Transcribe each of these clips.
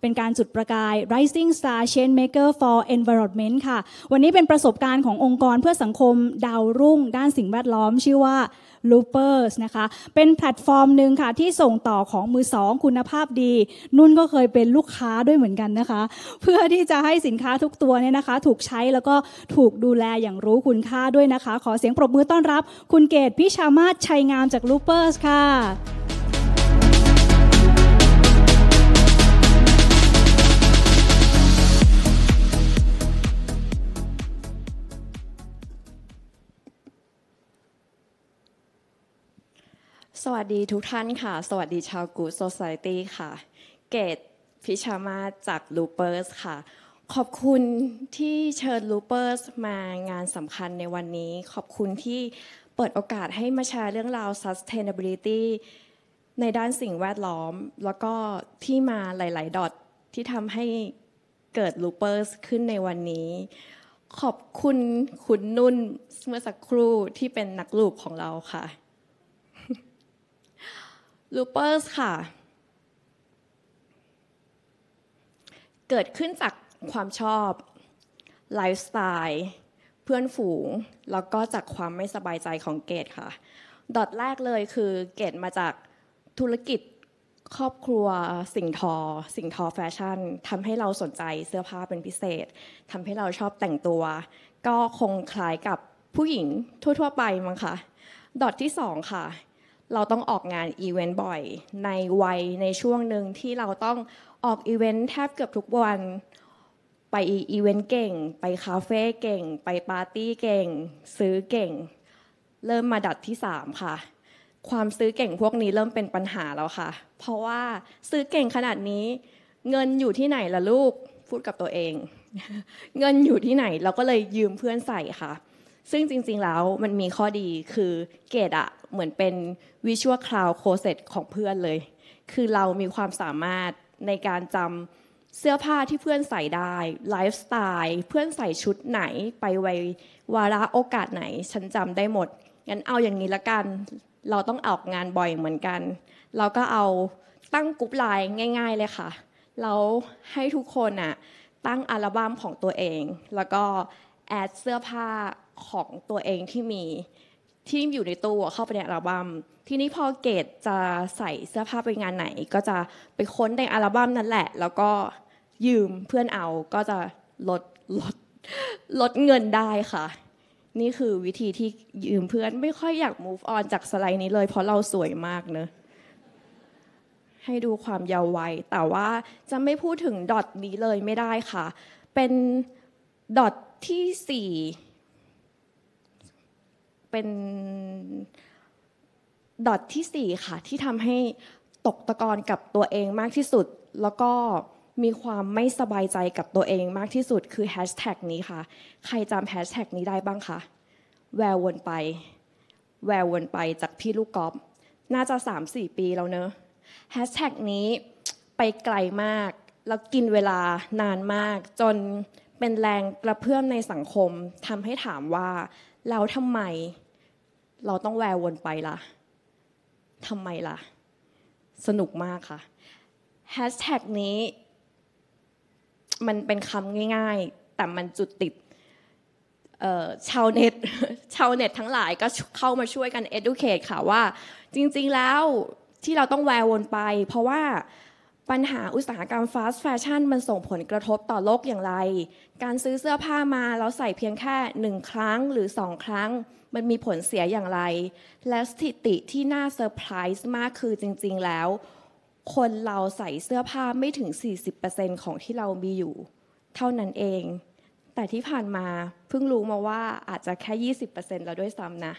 เป็นการจุดประกาย Rising Star Change Maker for Environment ค่ะ วันนี้เป็นประสบการณ์ขององค์กรเพื่อสังคมดาวรุ่งด้านสิ่งแวดล้อมชื่อว่า Loopers นะคะ เป็นแพลตฟอร์มหนึ่งค่ะ ที่ส่งต่อของมือสองคุณภาพดี นุ่นก็เคยเป็นลูกค้าด้วยเหมือนกันนะคะ เพื่อที่จะให้สินค้าทุกตัวเนี่ยนะคะ ถูกใช้แล้วก็ถูกดูแลอย่างรู้คุณค่าด้วยนะคะ ขอเสียงปรบมือต้อนรับคุณเกตพิชามาศชัยงามจาก Loopers ค่ะสวัสดีทุกท่านค่ะสวัสดีชาวกูโซซายตี้ค่ะ เกตพิชามาจากลูเปอร์สค่ะ ขอบคุณที่เชิญลูเปอร์สมางานสำคัญในวันนี้ ขอบคุณที่เปิดโอกาสให้มาแชร์เรื่องราว sustainability ในด้านสิ่งแวดล้อม แล้วก็ที่มาหลาย ๆ ดอทที่ทำให้เกิดลูเปอร์สขึ้นในวันนี้ ขอบคุณคุณนุ่นเมื่อสักครู่ที่เป็นนักลูปของเราค่ะลูเปอร์สค่ะ เกิดขึ้นจากความชอบไลฟ์สไตล์เพื่อนฝูง แล้วก็จากความไม่สบายใจของเกดค่ะ ดอทแรกเลยคือเกดมาจากธุรกิจครอบครัวสิ่งทอ สิ่งทอแฟชั่นทำให้เราสนใจเสื้อผ้าเป็นพิเศษทำให้เราชอบแต่งตัว ก็คงคล้ายกับผู้หญิงทั่วๆไปมั้งค่ะ ดอทที่สองค่ะเราต้องออกงานอีเวนต์บ่อยในวัยในช่วงหนึ่งที่เราต้องออกอีเวนต์แทบเกือบทุกวันไปอีเวนต์เก่งไปคาเฟ่เก่ง ไปปาร์ตี้เก่ง ซื้อเก่ง เริ่มมาดัดที่3ค่ะความซื้อเก่งพวกนี้เริ่มเป็นปัญหาแล้วค่ะ เพราะว่าซื้อเก่งขนาดนี้ เงินอยู่ที่ไหนล่ะลูกพูดกับตัวเอง เงินอยู่ที่ไหนเราก็เลยยืมเพื่อนใส่ค่ะ ซึ่งจริงๆแล้วมันมีข้อดีคือเกดอะเหมือนเป็นวิชวลคลาวโคเซตของเพื่อนเลย คือเรามีความสามารถในการจำเสื้อผ้าที่เพื่อนใส่ได้ไลฟ์สไตล์เพื่อนใส่ชุดไหนไปไววาระโอกาสไหนฉันจำได้หมด งั้นเอาอย่างนี้ละกัน เราต้องออกงานบ่อยเหมือนกัน เราก็เอาตั้งกรุ๊ปไลน์ง่าย ๆ เลยค่ะแล้วให้ทุกคนอะตั้งอัลบั้มของตัวเอง แล้วก็แอดเสื้อผ้าของตัวเองที่มีที่อยู่ในตู้เข้าไปในอัลบัม้มทีนี้พอเกดจะใส่เสื้อผ้าไปงานไหน ก็จะไปค้นในอัลบั้มนั่นแหละ แล้วก็ยืมเพื่อนเอา ก็จะลดลดลดเงินได้ค่ะ นี่คือวิธีที่ยืมเพื่อน ไม่ค่อยอยาก move on จากสไลด์นี้เลยเพราะเราสวยมากเนอะให้ดูความยาวไวแต่ว่าจะไม่พูดถึงดอทนี้เลยไม่ได้ค่ะ เป็นดอทที่4เป็นดอทที่4 ค่ะ ที่ทำให้ตกตะกอนกับตัวเองมากที่สุด แล้วก็มีความไม่สบายใจกับตัวเองมากที่สุดคือแฮชแท็กนี้ค่ะ ใครจำแฮชแท็กนี้ได้บ้างคะแวววนไปแวววนไปจากพี่ลูกกอล์ฟน่าจะ 3-4 ปีแล้วเนอะแฮชแท็กนี้ไปไกลมาก แล้วกินเวลานานมาก จนเป็นแรงกระเพื่อมในสังคมทำให้ถามว่าเราทำไมเราต้องแวววนไปละ่ะทำไมละ่ะ สนุกมากค่ะแฮชแท็กนี้ มันเป็นคำง่าย ๆ แต่มันจุดติดชาวเน็ต ชาวเน็ตทั้งหลายก็เข้ามาช่วยกัน educate ค่ะว่า จริง ๆ แล้วที่เราต้องแวววนไป เพราะว่าปัญหาอุตสาหกรรมฟาสต์แฟชั่นมันส่งผลกระทบต่อโลกอย่างไร การซื้อเสื้อผ้ามา แล้วใส่เพียงแค่ 1 ครั้งหรือ 2 ครั้ง มันมีผลเสียอย่างไร และสถิติที่น่าเซอร์ไพรส์มากคือจริงๆแล้ว คนเราใส่เสื้อผ้าไม่ถึง 40%ของที่เรามีอยู่ เท่านั้นเอง แต่ที่ผ่านมาเพิ่งรู้มาว่าอาจจะแค่ 20%แล้วด้วยซ้ำนะ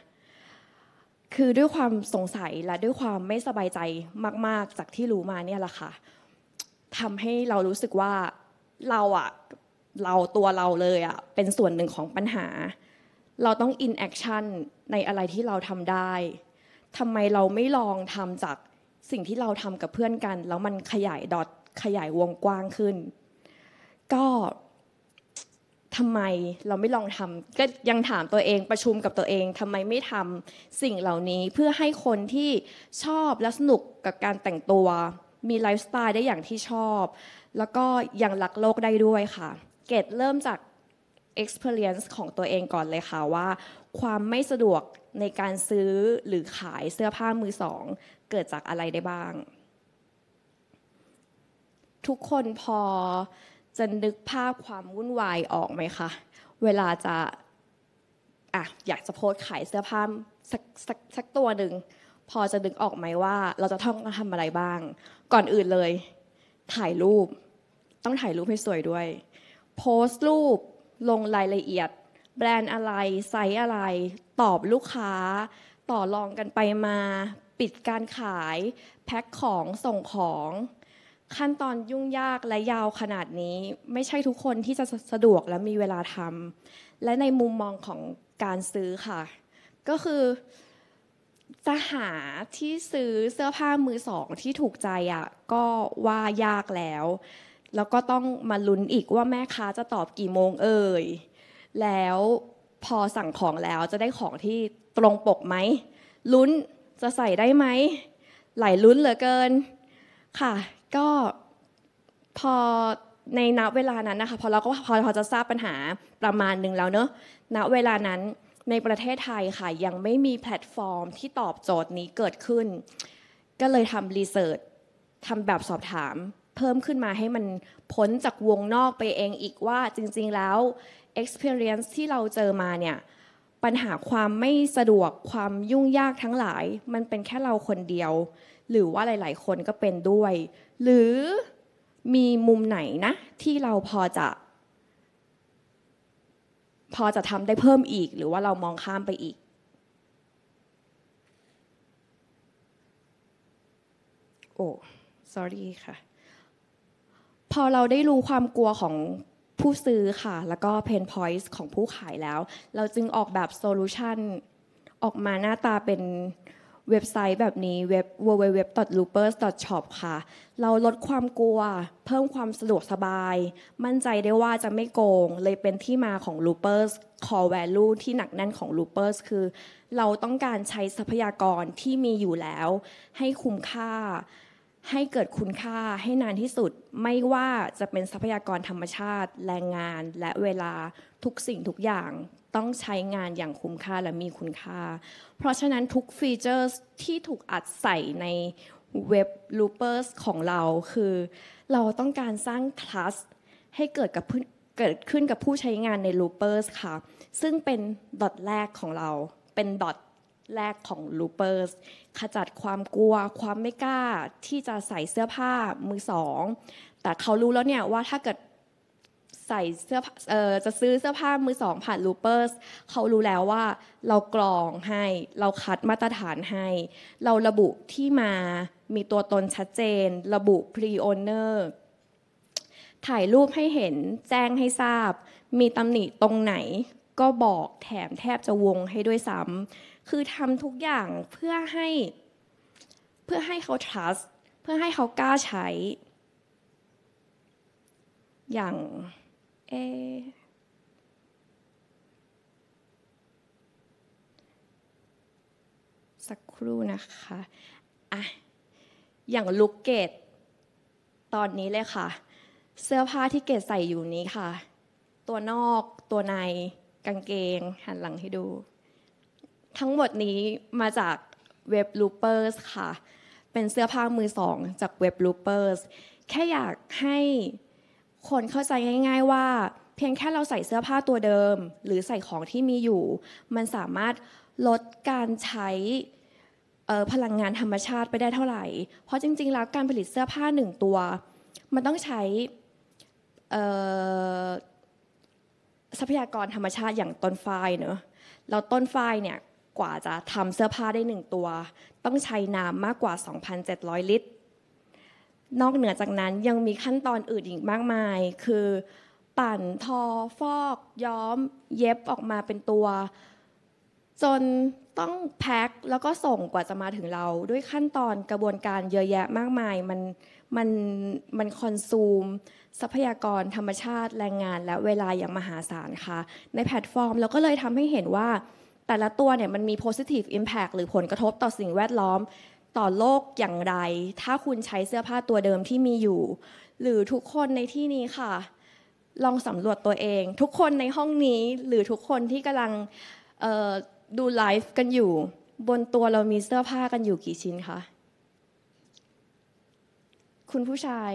คือด้วยความสงสัยและด้วยความไม่สบายใจมากๆ จากที่รู้มาเนี่ยแหละค่ะทำให้เรารู้สึกว่าเราอะเราตัวเราเลยอะเป็นส่วนหนึ่งของปัญหา เราต้องอินแอคชั่นในอะไรที่เราทำได้ทำไมเราไม่ลองทำจากสิ่งที่เราทำกับเพื่อนกันแล้วมันขยายดอทขยายวงกว้างขึ้น ก็ทำไมเราไม่ลองทำก็ยังถามตัวเองประชุมกับตัวเองทำไมไม่ทำสิ่งเหล่านี้เพื่อให้คนที่ชอบและสนุกกับการแต่งตัวมีไลฟ์สไตล์ได้อย่างที่ชอบ แล้วก็ยังรักโลกได้ด้วยค่ะ เกดเริ่มจาก experience ของตัวเองก่อนเลยค่ะว่า ความไม่สะดวกในการซื้อหรือขายเสื้อผ้ามือสอง เกิดจากอะไรได้บ้าง ทุกคนพอจะนึกภาพความวุ่นวายออกไหมคะเวลาจะอ่ะอยากจะโพสขายเสื้อผ้าสักสักสักตัวหนึ่งพอจะดึกออกไหมว่าเราจะต้องทำอะไรบ้าง ก่อนอื่นเลย ถ่ายรูป ต้องถ่ายรูปให้สวยด้วย โพสต์รูปลงรายละเอียด แบรนด์อะไรไซส์อะไร ตอบลูกค้า ต่อรองกันไปมา ปิดการขาย แพ็คของส่งของ ขั้นตอนยุ่งยากและยาวขนาดนี้ ไม่ใช่ทุกคนที่จะสะดวกและมีเวลาทำและในมุมมองของการซื้อค่ะ ก็คือจะหาที่ซื้อเสื้อผ้ามือสองที่ถูกใจอ่ะก็ว่ายากแล้ว แล้วก็ต้องมาลุ้นอีกว่าแม่ค้าจะตอบกี่โมงเอ่ยแล้วพอสั่งของแล้วจะได้ของที่ตรงปกไหมลุ้นจะใส่ได้ไหมหลายลุ้นเหลือเกินค่ะ ก็พอในนับเวลานั้นนะคะพอเราก็พอพอจะทราบปัญหาประมาณหนึ่งแล้วเนอะณเวลานั้นในประเทศไทยค่ะยังไม่มีแพลตฟอร์ม ที่ตอบโจทย์นี้เกิดขึ้น ก็เลยทำรีเสิร์ชทำแบบสอบถาม เพิ่มขึ้นมาให้มันพ้นจากวงนอกไปเองอีกว่าจริงๆแล้ว experience ที่เราเจอมาเนี่ยปัญหาความไม่สะดวกความยุ่งยากทั้งหลาย มันเป็นแค่เราคนเดียว หรือว่าหลาย ๆ คนก็เป็นด้วย หรือมีมุมไหนนะที่เราพอจะพอจะทำได้เพิ่มอีกหรือว่าเรามองข้ามไปอีกโอ้ sorry ค่ะพอเราได้รู้ความกลัวของผู้ซื้อค่ะแล้วก็เพนพอยต์ของผู้ขายแล้ว เราจึงออกแบบโซลูชันออกมาหน้าตาเป็นเว็บไซต์แบบนี้เว็บ www.loopers.shop ค่ะ เราลดความกลัว เพิ่มความสะดวกสบาย มั่นใจได้ว่าจะไม่โกงเลยเป็นที่มาของ loopers core value ที่หนักแน่นของ loopers คือ เราต้องการใช้ทรัพยากรที่มีอยู่แล้ว ให้คุ้มค่าให้เกิดคุณค่าให้นานที่สุด ไม่ว่าจะเป็นทรัพยากรธรรมชาติ แรงงาน และเวลาทุกสิ่งทุกอย่างต้องใช้งานอย่างคุ้มค่าและมีคุณค่า เพราะฉะนั้นทุกฟีเจอร์ที่ถูกอัดใส่ในเว็บ l เปอร์สของเรา คือ เราต้องการสร้าง trust ให้เกิดกับเกิดขึ้นกับผู้ใช้งานใน l เปอร์สค่ะ ซึ่งเป็นดอทแรกของเราเป็นดอทแรกของลูเปอร์สขจัดความกลัวความไม่กล้า ที่จะใส่เสื้อผ้ามือสองแต่เขารู้แล้วเนี่ยว่าถ้าเกิดใส่เสื้อออจะซื้อเสื้อผ้ามือสองผ่านลูเปอร์สเขารู้แล้วว่าเรากรองให้เราคัดมาตรฐานให้ เราระบุที่มามีตัวตนชัดเจนระบุพรีโอเนอร์ถ่ายรูปให้เห็นแจ้งให้ทราบ มีตำหนิตรงไหน ก็บอกแถมแทบจะวงให้ด้วยซ้ำคือทำทุกอย่างเพื่อให้ เพื่อให้เขา trust เพื่อให้เขากล้าใช้ อย่างเอสักครู่นะคะอ่ะอย่างลุกเกต ตอนนี้เลยค่ะ เสื้อผ้าที่เกตใส่อยู่นี้ค่ะ ตัวนอกตัวในกางเกงหันหลังให้ดูทั้งหมดนี้มาจากเว็บลูเปอร์สค่ะ เป็นเสื้อผ้ามือสองจากเว็บลูเปอร์สแค่อยากให้คนเข้าใจง่าย ๆ ว่า เพียงแค่เราใส่เสื้อผ้าตัวเดิม หรือใส่ของที่มีอยู่ มันสามารถลดการใช้พลังงานธรรมชาติไปได้เท่าไหร่ เพราะจริงๆ แล้วการผลิตเสื้อผ้าหนึ่งตัว มันต้องใช้ทรัพยากรธรรมชาติอย่างต้นไฟเนอะแล้วต้นไฟเนี่ยกว่าจะทำเสื้อผ้าได้หนึ่งตัวต้องใช้น้ำมากกว่า 2,700 ลิตร นอกเหนือจากนั้นยังมีขั้นตอนอื่นอีกมากมาย คือปั่นทอ ฟอก ย้อม เย็บออกมาเป็นตัว จนต้องแพ็คแล้วก็ส่งกว่าจะมาถึงเราด้วยขั้นตอนกระบวนการเยอะแยะมากมายมันมันมันคอนซูมทรัพยากรธรรมชาติแรงงาน และเวลาอย่างมหาศาลค่ะ ในแพลตฟอร์มเราก็เลยทำให้เห็นว่าแต่ละตัวเนี่ยมันมี positive impact หรือผลกระทบต่อสิ่งแวดล้อมต่อโลกอย่างไร ถ้าคุณใช้เสื้อผ้าตัวเดิมที่มีอยู่ หรือทุกคนในที่นี้ค่ะ ลองสำรวจตัวเอง ทุกคนในห้องนี้หรือทุกคนที่กำลังดูไลฟ์กันอยู่ บนตัวเรามีเสื้อผ้ากันอยู่กี่ชิ้นคะคุณผู้ชาย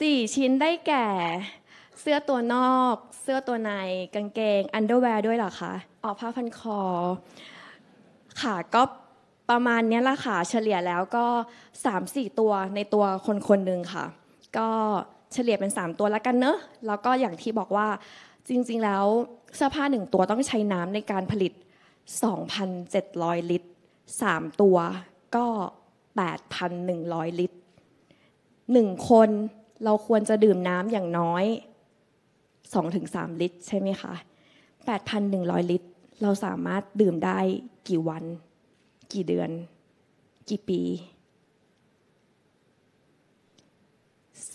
สี่ชิ้นได้แก่เสื้อตัวนอก เสื้อตัวใน กางเกง อันเดอร์แวร์ด้วยหรอคะออกผ้าพันคอ ค่ะ ก็ประมาณนี้ละค่ะ เฉลี่ยแล้วก็ 3-4 ตัวในตัวคนคนหนึ่งค่ะ ก็เฉลี่ยเป็น 3 ตัวละกันเนอะ แล้วก็อย่างที่บอกว่าจริงๆแล้วเสื้อผ้าหนึ่งตัวต้องใช้น้ำในการผลิต 2,700 ลิตร 3 ตัว ก็ 8,100 ลิตร 1 คนเราควรจะดื่มน้ำอย่างน้อย2-3ลิตร ใช่ไหมคะ 8,100 ลิตร เราสามารถ ดื่มได้กี่วัน กี่เดือน กี่ปี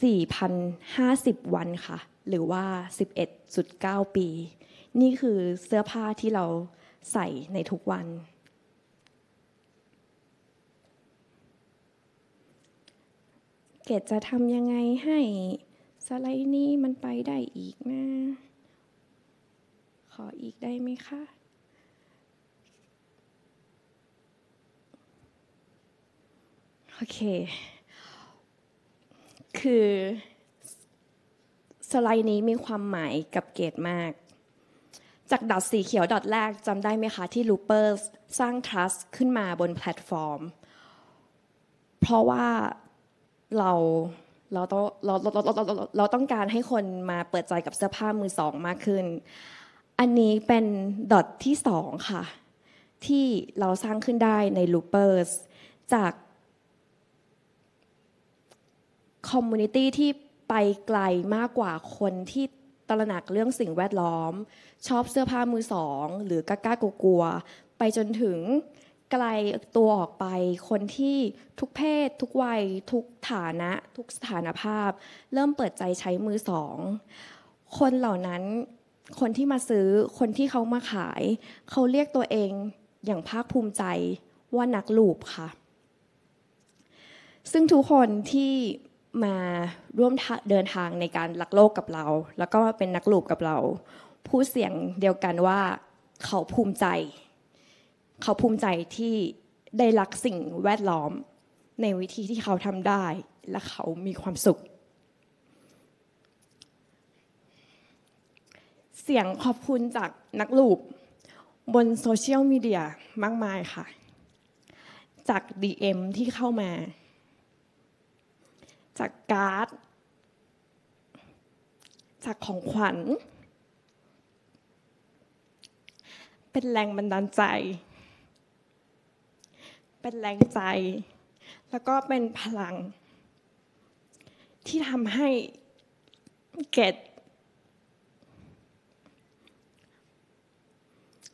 4,050 วันค่ะ หรือว่า 11.9 ปี นี่คือเสื้อผ้าที่เราใส่ในทุกวัน เกดจะทำยังไงให้สไลด์นี้มันไปได้อีกนะ ขออีกได้ไหมคะ โอเค คือสไลด์นี้มีความหมายกับเกตมาก จากดอทสีเขียวดอทแรกจำได้ไหมคะ ที่ลูเปอร์สร้างทรัสขึ้นมาบนแพลตฟอร์ม เพราะว่าเราเราต้องเราเราเราเราเราต้องการให้คนมาเปิดใจกับเสื้อผ้ามือสองมากขึ้น อันนี้เป็นดอทที่สองค่ะ ที่เราสร้างขึ้นได้ในลูเปอร์สจากคอมมูนิตี้ที่ไปไกลมากกว่าคนที่ตระหนักเรื่องสิ่งแวดล้อม ชอบเสื้อผ้ามือสองหรือกล้ากลัว ไปจนถึงไกลตัวออกไป คนที่ทุกเพศทุกวัย ทุกฐานะทุกสถานภาพ เริ่มเปิดใจใช้มือสอง คนเหล่านั้นคนที่มาซื้อคนที่เขามาขายเขาเรียกตัวเองอย่างภาคภูมิใจว่านักลูบค่ะ ซึ่งทุกคนที่มาร่วมเดินทางในการลักโลกกับเรา แล้วก็เป็นนักลูบกับเราพูดเสียงเดียวกันว่าเขาภูมิใจเขาภูมิใจที่ได้รักสิ่งแวดล้อมในวิธีที่เขาทำได้และเขามีความสุข เสียงขอบคุณจากนักลูป บนโซเชียลมีเดียมากมายค่ะจาก DM ที่เข้ามา จากการ์ดจากของขวัญ เป็นแรงบันดาลใจเป็นแรงใจแล้วก็เป็นพลัง ที่ทำให้เกด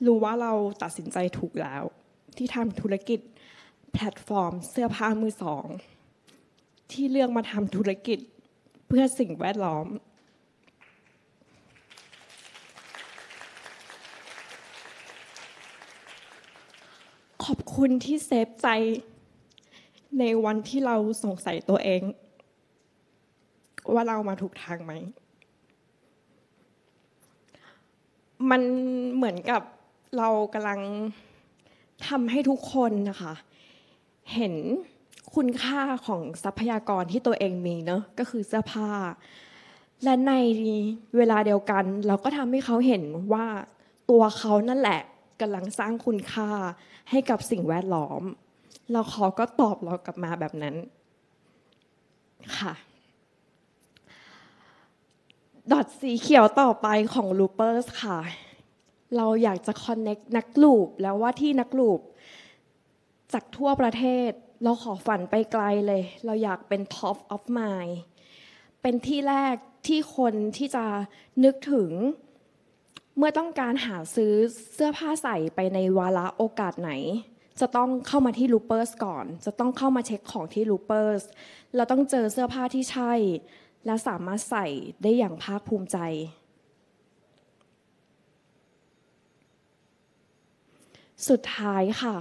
รู้ว่าเราตัดสินใจถูกแล้ว ที่ทำธุรกิจแพลตฟอร์มเสื้อผ้ามือสอง ที่เลือกมาทำธุรกิจเพื่อสิ่งแวดล้อมคุณที่เซฟใจในวันที่เราสงสัยตัวเอง ว่าเรามาถูกทางไหม มันเหมือนกับเรากำลังทำให้ทุกคนนะคะเห็นคุณค่าของทรัพยากรที่ตัวเองมีเนอะก็คือเสื้อผ้าและในเวลาเดียวกัน เราก็ทำให้เขาเห็นว่าตัวเขานั่นแหละกำลังสร้างคุณค่าให้กับสิ่งแวดล้อม เราขอก็ตอบเรากลับมาแบบนั้นค่ะ ดอทสีเขียวต่อไปของลูเปอร์สค่ะ เราอยากจะคอนเน c t นักลูปแล้วว่าที่นักลูปจากทั่วประเทศเราขอฝันไปไกลเลย เราอยากเป็นท็อปออฟมายเป็นที่แรกที่คนที่จะนึกถึงเมื่อต้องการหาซื้อเสื้อผ้าใส่ไปในวาระโอกาสไหน จะต้องเข้ามาที่ลูเปอร์สก่อน จะต้องเข้ามาเช็คของที่ลูเปอร์สเราต้องเจอเสื้อผ้าที่ใช่ และสามารถใส่ได้อย่างภาคภูมิใจ สุดท้ายค่ะ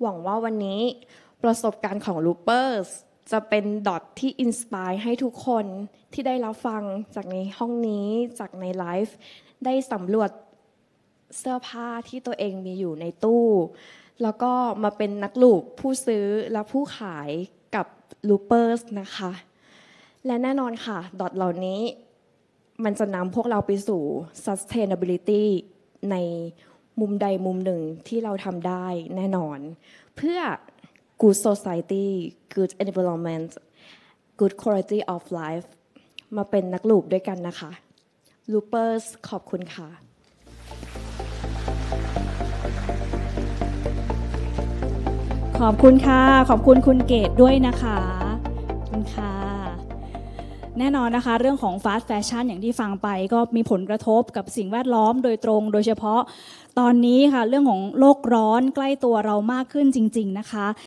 หวังว่าวันนี้ ประสบการณ์ของลูเปอร์สจะเป็น ดอทที่อินสปายให้ทุกคนที่ได้รับฟังจากในห้องนี้จากในไลฟ์ได้สำรวจเสื้อผ้าที่ตัวเองมีอยู่ในตู้ แล้วก็มาเป็นนักลูกผู้ซื้อและผู้ขายกับลูเปอร์สนะคะ และแน่นอนค่ะดอทเหล่านี้ มันจะนำพวกเราไปสู่ sustainability ในมุมใดมุมหนึ่งที่เราทำได้แน่นอน เพื่อ good society good environment good quality of life มาเป็นนักลูกด้วยกันนะคะลูเปอร์สขอบคุณค่ะ ขอบคุณค่ะ ขอบคุณคุณเกดด้วยนะคะคุณค่ะ แน่นอนนะคะ เรื่องของฟาสต์แฟชั่นอย่างที่ฟังไปก็มีผลกระทบกับสิ่งแวดล้อมโดยตรงโดยเฉพาะตอนนี้ค่ะเรื่องของโลกร้อนใกล้ตัวเรามากขึ้นจริงๆนะคะ